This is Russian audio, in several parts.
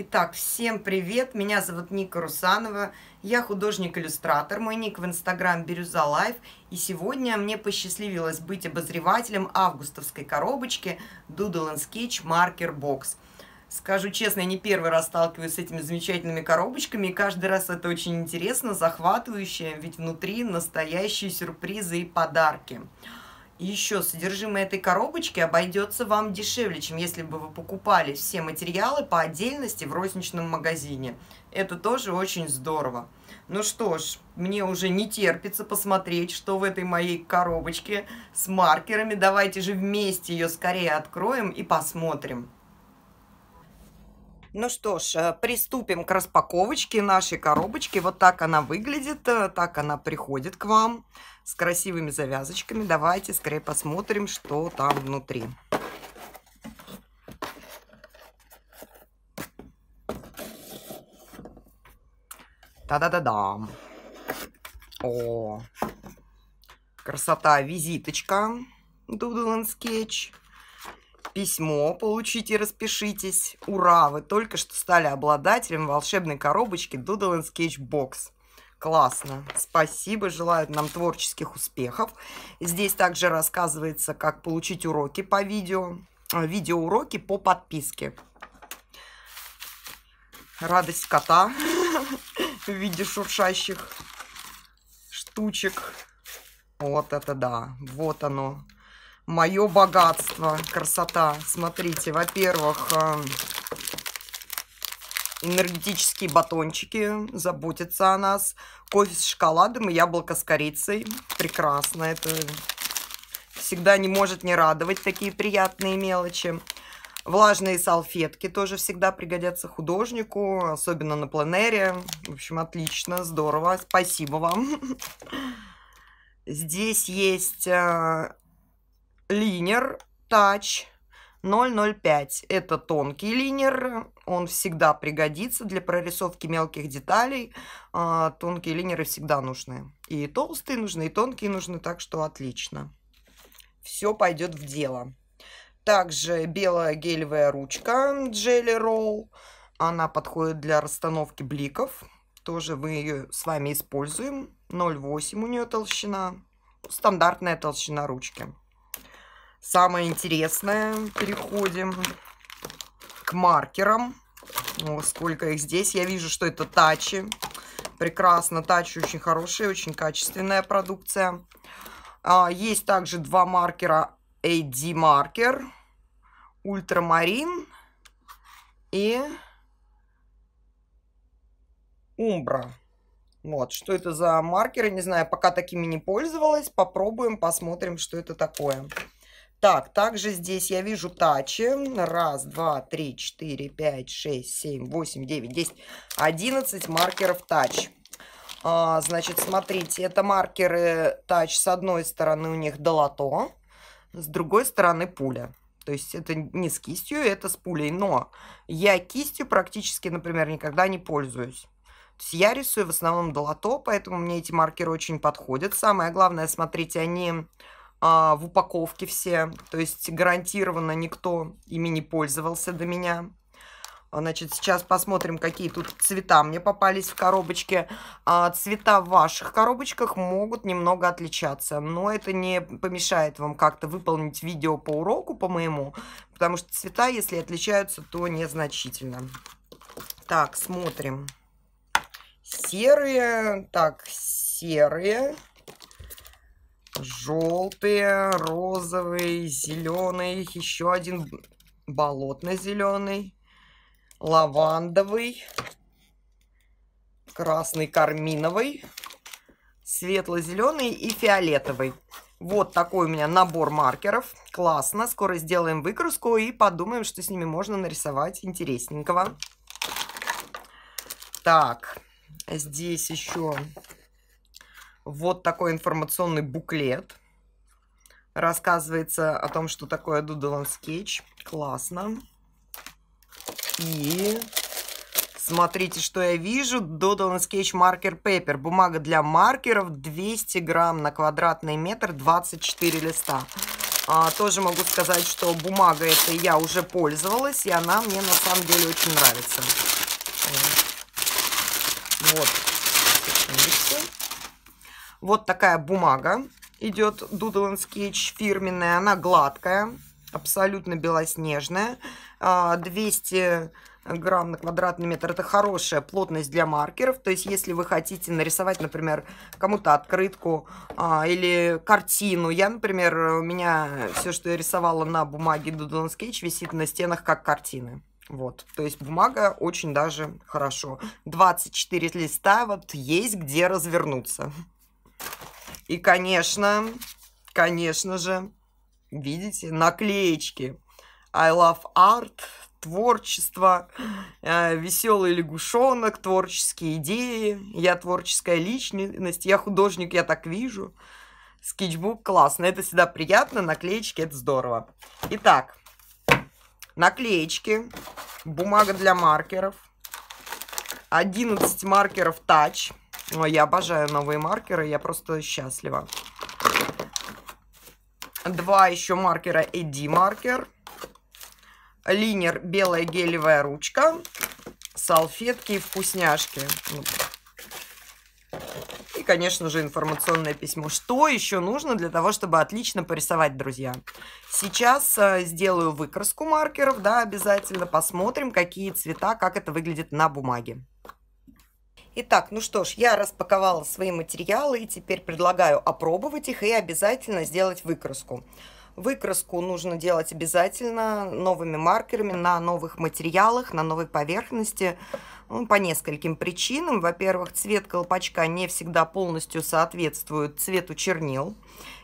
Итак, всем привет! Меня зовут Ника Русанова, я художник-иллюстратор, мой ник в инстаграм Бирюза Лайф, и сегодня мне посчастливилось быть обозревателем августовской коробочки Doodle and Sketch Marker Box – Скажу честно, я не первый раз сталкиваюсь с этими замечательными коробочками, и каждый раз это очень интересно, захватывающе, ведь внутри настоящие сюрпризы и подарки. еще содержимое этой коробочки обойдется вам дешевле, чем если бы вы покупали все материалы по отдельности в розничном магазине. Это тоже очень здорово. Ну что ж, мне уже не терпится посмотреть, что в этой моей коробочке с маркерами. Давайте же вместе ее скорее откроем и посмотрим. Ну что ж, э, приступим к распаковочке нашей коробочки. Вот так она выглядит, э, так она приходит к вам с красивыми завязочками. Давайте скорее посмотрим, что там внутри. та да да да О, красота, визиточка Doodle and Sketch письмо получите и распишитесь. Ура! Вы только что стали обладателем волшебной коробочки Doodle and Sketchbox. Классно. Спасибо. Желают нам творческих успехов. Здесь также рассказывается, как получить уроки по видео. А, видеоуроки по подписке. Радость кота в виде шуршащих штучек. Вот это да. Вот оно. Мое богатство, красота. Смотрите, во-первых, э, энергетические батончики, заботятся о нас. Кофе с шоколадом и яблоко с корицей. Прекрасно, это всегда не может не радовать такие приятные мелочи. Влажные салфетки тоже всегда пригодятся художнику, особенно на пленэре. В общем, отлично, здорово, спасибо вам. Здесь есть э, линер тач 0,05. Это тонкий линер, он всегда пригодится для прорисовки мелких деталей. А, тонкие линеры всегда нужны. И толстые нужны, и тонкие нужны, так что отлично. Все пойдет в дело. Также белая гелевая ручка Jelly Roll. Она подходит для расстановки бликов. Тоже мы ее с вами используем. 0,8 у нее толщина. Стандартная толщина ручки. Самое интересное, переходим к маркерам. О, сколько их здесь. Я вижу, что это тачи. Прекрасно, тачи очень хорошие, очень качественная продукция. А, есть также два маркера AD маркер, ультрамарин и умбра. Вот, что это за маркеры, не знаю, пока такими не пользовалась. Попробуем, посмотрим, что это такое. Так, также здесь я вижу тачи. Раз, два, три, четыре, пять, шесть, семь, восемь, девять, десять, одиннадцать маркеров тач. А, значит, смотрите, это маркеры тач. С одной стороны у них долото, с другой стороны пуля. То есть это не с кистью, это с пулей. Но я кистью практически, например, никогда не пользуюсь. То есть я рисую в основном долото, поэтому мне эти маркеры очень подходят. Самое главное, смотрите, они а, в упаковке все, то есть гарантированно никто ими не пользовался до меня. А, значит, сейчас посмотрим, какие тут цвета мне попались в коробочке. А, цвета в ваших коробочках могут немного отличаться, но это не помешает вам как-то выполнить видео по уроку, по моему, потому что цвета, если отличаются, то незначительно. Так, смотрим. Серые, так, серые, Желтые, розовый, зеленый, еще один болотно-зеленый, лавандовый, красный карминовый, светло-зеленый и фиолетовый. Вот такой у меня набор маркеров. Классно. Скоро сделаем выкраску и подумаем, что с ними можно нарисовать интересненького. Так, здесь еще вот такой информационный буклет. Рассказывается о том, что такое Дуделан Скетч. Классно. И смотрите, что я вижу. Дуделан Скетч маркер пепер. Бумага для маркеров 200 грамм на квадратный метр, 24 листа. А, тоже могу сказать, что бумага эта я уже пользовалась, и она мне на самом деле очень нравится. Вот. Секундочку. Вот такая бумага идет Doodle Sketch фирменная. Она гладкая, абсолютно белоснежная. 200 а, грамм на квадратный метр. Это хорошая плотность для маркеров. То есть, если вы хотите нарисовать, например, кому-то открытку а, или картину. Я, например, у меня все, что я рисовала на бумаге Doodle Sketch, висит на стенах как картины. Вот, то есть бумага очень даже хорошо. 24 листа, вот есть где развернуться. И, конечно, конечно же, видите, наклеечки. I love art, творчество, э, веселый лягушонок, творческие идеи, я творческая личность, я художник, я так вижу. Скетчбук классно, это всегда приятно, наклеечки это здорово. Итак, наклеечки, бумага для маркеров, 11 маркеров Touch. Ой, я обожаю новые маркеры, я просто счастлива. Два еще маркера Эди маркер. Линер белая гелевая ручка. Салфетки и вкусняшки. Ну. И, конечно же, информационное письмо. Что еще нужно для того, чтобы отлично порисовать, друзья? Сейчас э, сделаю выкраску маркеров, да, обязательно посмотрим, какие цвета, как это выглядит на бумаге. Итак, ну что ж, я распаковала свои материалы и теперь предлагаю опробовать их и обязательно сделать выкраску. Выкраску нужно делать обязательно новыми маркерами на новых материалах, на новой поверхности. Ну, по нескольким причинам. Во-первых, цвет колпачка не всегда полностью соответствует цвету чернил.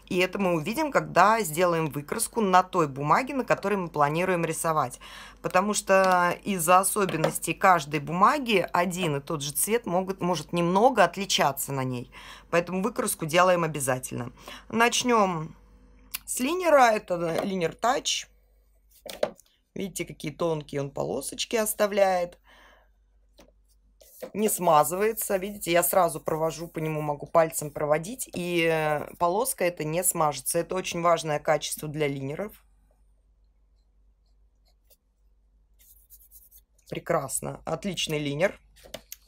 И это мы увидим, когда сделаем выкраску на той бумаге, на которой мы планируем рисовать. Потому что из-за особенностей каждой бумаги один и тот же цвет могут, может немного отличаться на ней. Поэтому выкраску делаем обязательно. Начнем с линера. Это линер Touch. Видите, какие тонкие он полосочки оставляет не смазывается. Видите, я сразу провожу по нему, могу пальцем проводить, и э, полоска это не смажется. Это очень важное качество для линеров. Прекрасно. Отличный линер.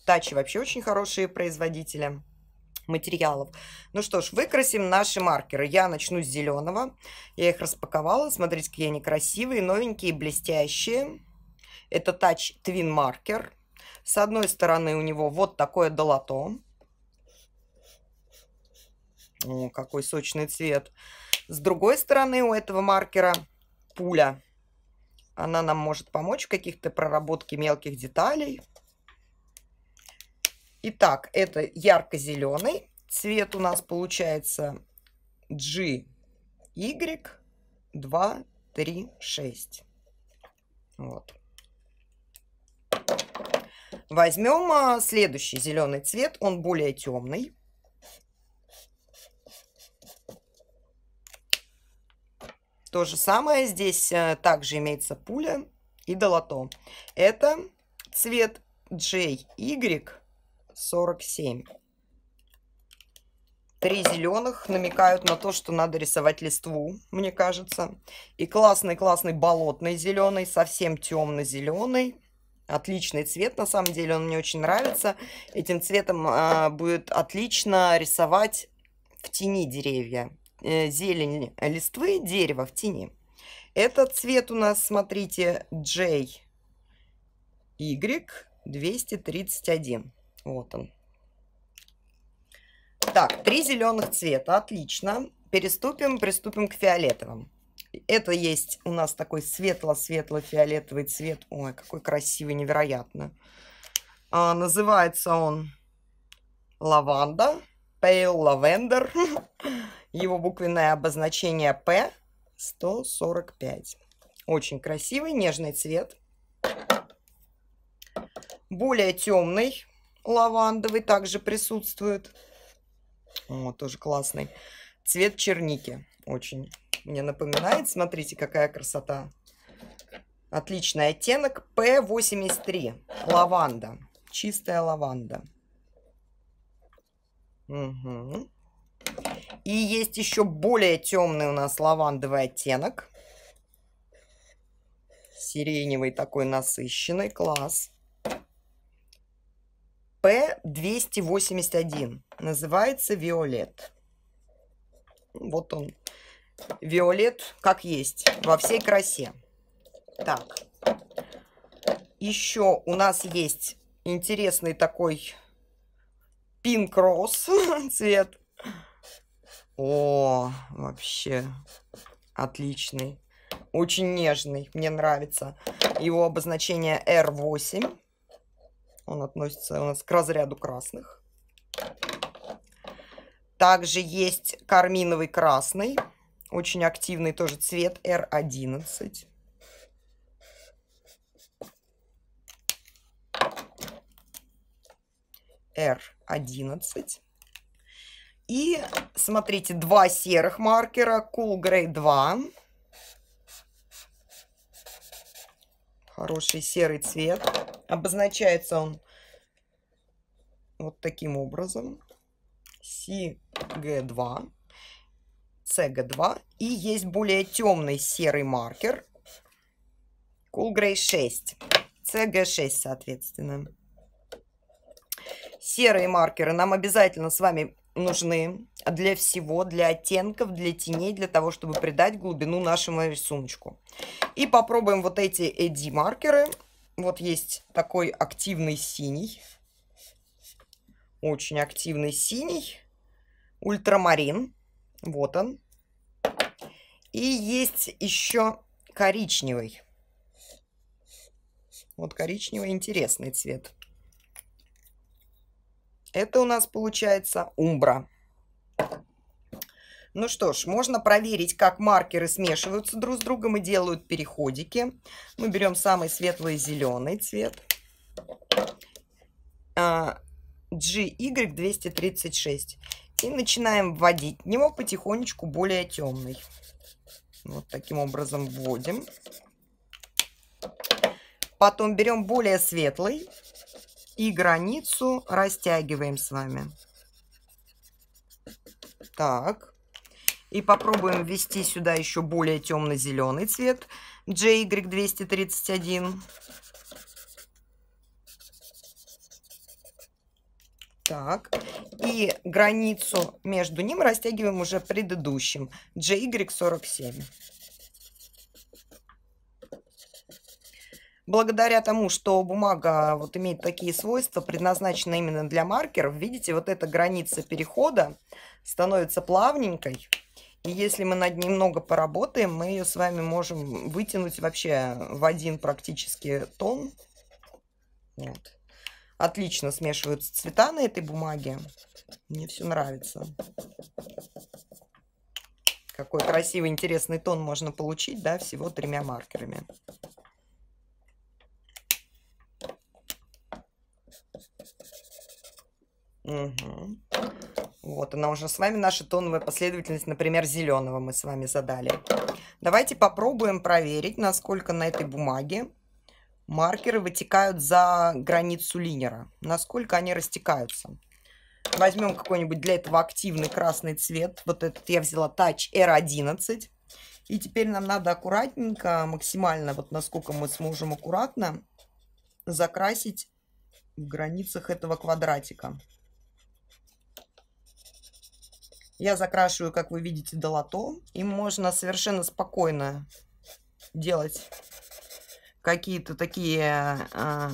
Тачи вообще очень хорошие производители материалов. Ну что ж, выкрасим наши маркеры. Я начну с зеленого. Я их распаковала. Смотрите, какие они красивые, новенькие, блестящие. Это Touch Twin Marker. С одной стороны у него вот такое долото. О, какой сочный цвет. С другой стороны у этого маркера пуля. Она нам может помочь в каких-то проработке мелких деталей. Итак, это ярко-зеленый. Цвет у нас получается G, Y, 2, 3, 6. Вот. Возьмем а, следующий зеленый цвет, он более темный. То же самое здесь э, также имеется пуля и долото. Это цвет JY47. Три зеленых намекают на то, что надо рисовать листву, мне кажется. И классный-классный болотный зеленый, совсем темно-зеленый. Отличный цвет, на самом деле, он мне очень нравится. Этим цветом э, будет отлично рисовать в тени деревья. Э, зелень листвы, дерево в тени. Этот цвет у нас, смотрите, JY231. Вот он. Так, три зеленых цвета, отлично. Переступим, приступим к фиолетовым. Это есть у нас такой светло-светло-фиолетовый цвет. Ой, какой красивый, невероятно. А, называется он лаванда, pale lavender. Его буквенное обозначение P 145. Очень красивый, нежный цвет. Более темный лавандовый также присутствует. О, тоже классный. Цвет черники. Очень мне напоминает. Смотрите, какая красота. Отличный оттенок. P83. Лаванда. Чистая лаванда. Угу. И есть еще более темный у нас лавандовый оттенок. Сиреневый такой насыщенный. Класс. P281. Называется Виолет. Вот он. Виолет как есть, во всей красе. Так. Еще у нас есть интересный такой пинк роз цвет. О, вообще отличный. Очень нежный, мне нравится. Его обозначение R8. Он относится у нас к разряду красных. Также есть карминовый красный. Очень активный тоже цвет R11. R11. И смотрите, два серых маркера Cool Grey 2. Хороший серый цвет. Обозначается он вот таким образом. CG2. CG2. И есть более темный серый маркер Cool Grey 6. CG6, соответственно. Серые маркеры нам обязательно с вами нужны для всего, для оттенков, для теней, для того, чтобы придать глубину нашему рисунку. И попробуем вот эти AD маркеры. Вот есть такой активный синий. Очень активный синий. Ультрамарин. Вот он. И есть еще коричневый. Вот коричневый интересный цвет. Это у нас получается умбра. Ну что ж, можно проверить, как маркеры смешиваются друг с другом и делают переходики. Мы берем самый светлый зеленый цвет. А, GY236. И начинаем вводить в него потихонечку более темный. Вот таким образом вводим. Потом берем более светлый и границу растягиваем с вами. Так. И попробуем ввести сюда еще более темно-зеленый цвет JY231. Так, и границу между ним растягиваем уже предыдущим, JY47. Благодаря тому, что бумага вот имеет такие свойства, предназначена именно для маркеров, видите, вот эта граница перехода становится плавненькой. И если мы над ней много поработаем, мы ее с вами можем вытянуть вообще в один практически тон. Вот. Отлично смешиваются цвета на этой бумаге. Мне все нравится. Какой красивый, интересный тон можно получить, да, всего тремя маркерами. Угу. Вот она уже с вами, наша тоновая последовательность, например, зеленого мы с вами задали. Давайте попробуем проверить, насколько на этой бумаге маркеры вытекают за границу линера. Насколько они растекаются. Возьмем какой-нибудь для этого активный красный цвет. Вот этот я взяла Touch R11. И теперь нам надо аккуратненько, максимально, вот насколько мы сможем аккуратно, закрасить в границах этого квадратика. Я закрашиваю, как вы видите, долото. И можно совершенно спокойно делать какие-то такие э,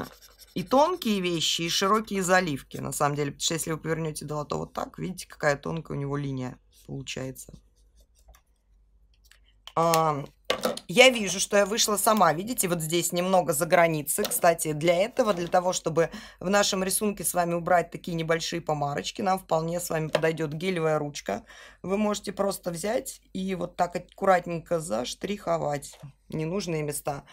и тонкие вещи, и широкие заливки, на самом деле. Потому что если вы повернете долото вот так, видите, какая тонкая у него линия получается. А, я вижу, что я вышла сама, видите, вот здесь немного за границы. Кстати, для этого, для того, чтобы в нашем рисунке с вами убрать такие небольшие помарочки, нам вполне с вами подойдет гелевая ручка. Вы можете просто взять и вот так аккуратненько заштриховать ненужные места.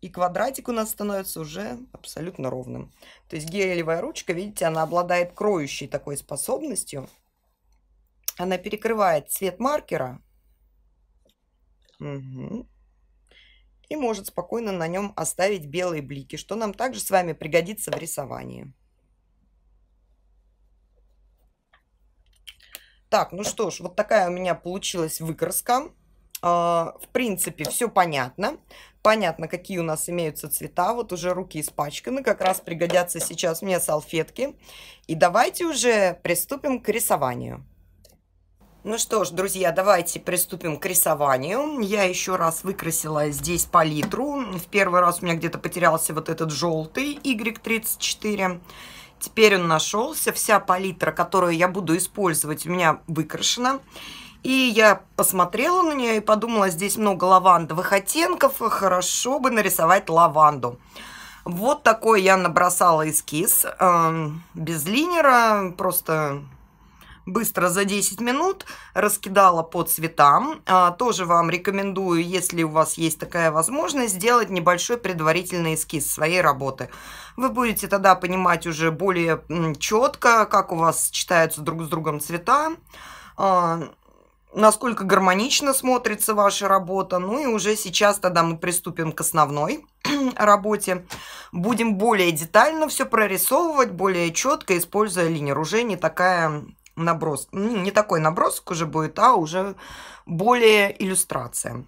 И квадратик у нас становится уже абсолютно ровным. То есть гелевая ручка, видите, она обладает кроющей такой способностью. Она перекрывает цвет маркера. Угу. И может спокойно на нем оставить белые блики, что нам также с вами пригодится в рисовании. Так, ну что ж, вот такая у меня получилась выкраска. А, в принципе, все понятно. Понятно, какие у нас имеются цвета. Вот уже руки испачканы. Как раз пригодятся сейчас мне салфетки. И давайте уже приступим к рисованию. Ну что ж, друзья, давайте приступим к рисованию. Я еще раз выкрасила здесь палитру. В первый раз у меня где-то потерялся вот этот желтый Y34. Теперь он нашелся. Вся палитра, которую я буду использовать, у меня выкрашена. И я посмотрела на нее и подумала, здесь много лавандовых оттенков, хорошо бы нарисовать лаванду. Вот такой я набросала эскиз, эм, без линера, просто быстро за 10 минут, раскидала по цветам. А, тоже вам рекомендую, если у вас есть такая возможность, сделать небольшой предварительный эскиз своей работы. Вы будете тогда понимать уже более четко, как у вас сочетаются друг с другом цвета. А, насколько гармонично смотрится ваша работа. Ну и уже сейчас тогда мы приступим к основной работе. Будем более детально все прорисовывать, более четко, используя линию Уже не такая наброс, не такой набросок уже будет, а уже более иллюстрация.